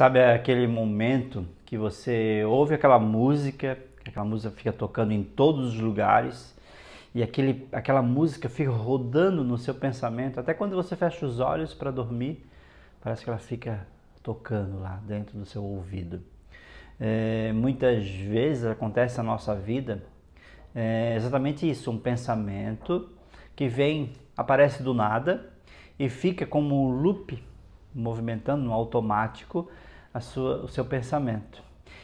Sabe aquele momento que você ouve aquela música, aquela música fica tocando em todos os lugares e aquele, aquela música fica rodando no seu pensamento, até quando você fecha os olhos para dormir, parece que ela fica tocando lá dentro do seu ouvido. É, muitas vezes acontece na nossa vida é exatamente isso, um pensamento que vem, aparece do nada e fica como um loop movimentando no automático sua, o seu pensamento.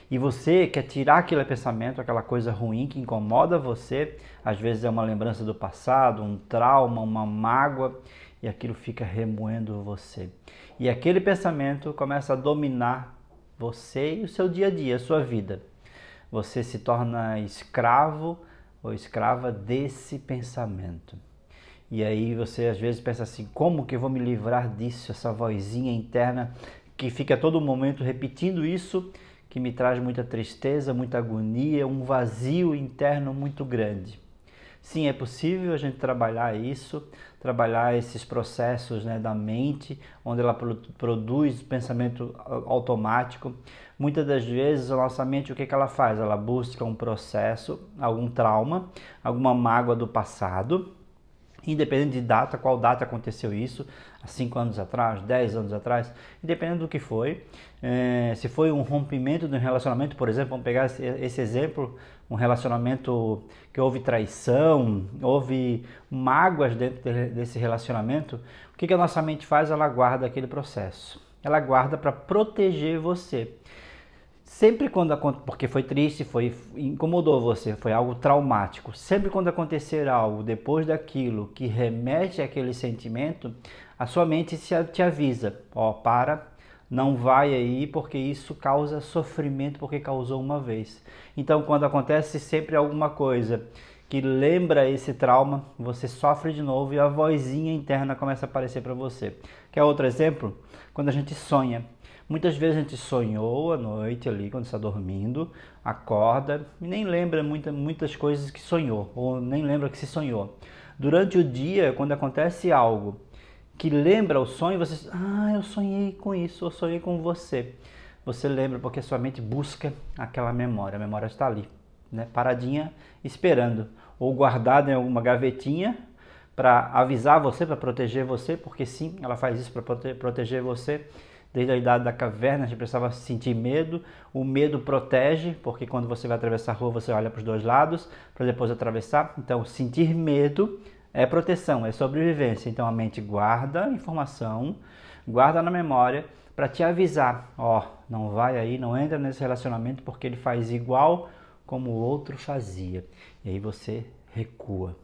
E você quer tirar aquele pensamento, aquela coisa ruim que incomoda você, às vezes é uma lembrança do passado, um trauma, uma mágoa, e aquilo fica remoendo você. E aquele pensamento começa a dominar você e o seu dia a dia, a sua vida. Você se torna escravo ou escrava desse pensamento. E aí você às vezes pensa assim: como que eu vou me livrar disso? Essa vozinha interna que fica a todo momento repetindo isso, que me traz muita tristeza, muita agonia, um vazio interno muito grande. Sim, é possível a gente trabalhar isso, trabalhar esses processos né, da mente, onde ela produz pensamento automático. Muitas das vezes a nossa mente, o que, que ela faz? Ela busca um processo, algum trauma, alguma mágoa do passado, independente de data, qual data aconteceu isso, há 5 anos atrás, 10 anos atrás, independente do que foi, é, se foi um rompimento de um relacionamento, por exemplo, vamos pegar esse, esse exemplo, um relacionamento que houve traição, houve mágoas dentro de, desse relacionamento, o que, que a nossa mente faz? Ela guarda aquele processo, ela guarda para proteger você sempre quando acontece, porque foi triste, foi incomodou você, foi algo traumático. Sempre quando acontecer algo depois daquilo que remete àquele sentimento, a sua mente se, te avisa, ó, oh, para, não vai aí porque isso causa sofrimento porque causou uma vez. Então, quando acontece sempre alguma coisa que lembra esse trauma, você sofre de novo e a vozinha interna começa a aparecer para você. Quer outro exemplo? Quando a gente sonha, Muitas vezes a gente sonhou à noite ali, quando está dormindo, acorda e nem lembra muita, muitas coisas que sonhou, ou nem lembra que se sonhou. Durante o dia, quando acontece algo que lembra o sonho, você diz, ah, eu sonhei com isso, eu sonhei com você. Você lembra porque sua mente busca aquela memória, a memória está ali, né, paradinha, esperando, ou guardada em alguma gavetinha para avisar você, para proteger você, porque sim, ela faz isso para prote proteger você. Desde a idade da caverna, a gente precisava sentir medo. O medo protege, porque quando você vai atravessar a rua, você olha para os dois lados para depois atravessar. Então, sentir medo é proteção, é sobrevivência. Então, a mente guarda informação, guarda na memória para te avisar: ó, oh, não vai aí, não entra nesse relacionamento porque ele faz igual como o outro fazia. E aí você recua.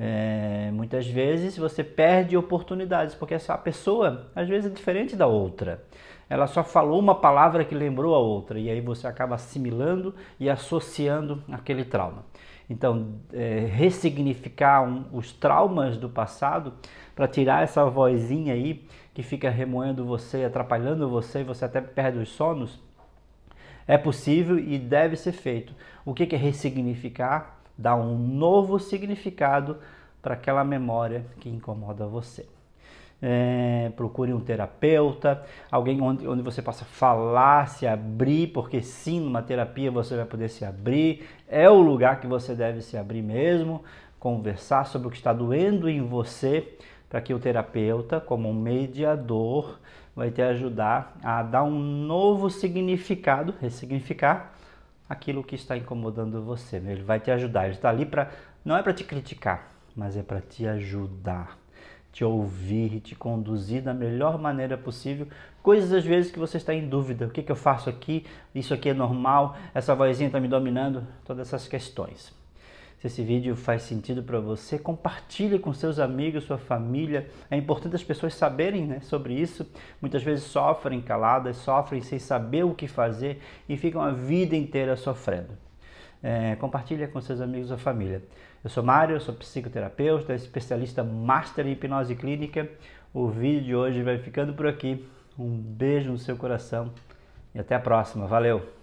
É, muitas vezes você perde oportunidades, porque essa pessoa às vezes é diferente da outra. Ela só falou uma palavra que lembrou a outra, e aí você acaba assimilando e associando aquele trauma. Então, é, ressignificar um, os traumas do passado para tirar essa vozinha aí que fica remoendo você, atrapalhando você, você até perde os sonos, é possível e deve ser feito. O que é ressignificar? dá um novo significado para aquela memória que incomoda você. É, procure um terapeuta, alguém onde, onde você possa falar, se abrir, porque sim, numa terapia você vai poder se abrir, é o lugar que você deve se abrir mesmo, conversar sobre o que está doendo em você, para que o terapeuta, como um mediador, vai te ajudar a dar um novo significado, ressignificar aquilo que está incomodando você. Né? Ele vai te ajudar. Ele está ali para não é para te criticar, mas é para te ajudar, te ouvir e te conduzir da melhor maneira possível. Coisas às vezes que você está em dúvida. O que, que eu faço aqui? Isso aqui é normal? Essa vozinha está me dominando? Todas essas questões. Se esse vídeo faz sentido para você, compartilhe com seus amigos, sua família. É importante as pessoas saberem né, sobre isso. Muitas vezes sofrem caladas, sofrem sem saber o que fazer e ficam a vida inteira sofrendo. É, compartilha com seus amigos sua família. Eu sou Mário, eu sou psicoterapeuta, especialista master em hipnose clínica. O vídeo de hoje vai ficando por aqui. Um beijo no seu coração e até a próxima. Valeu!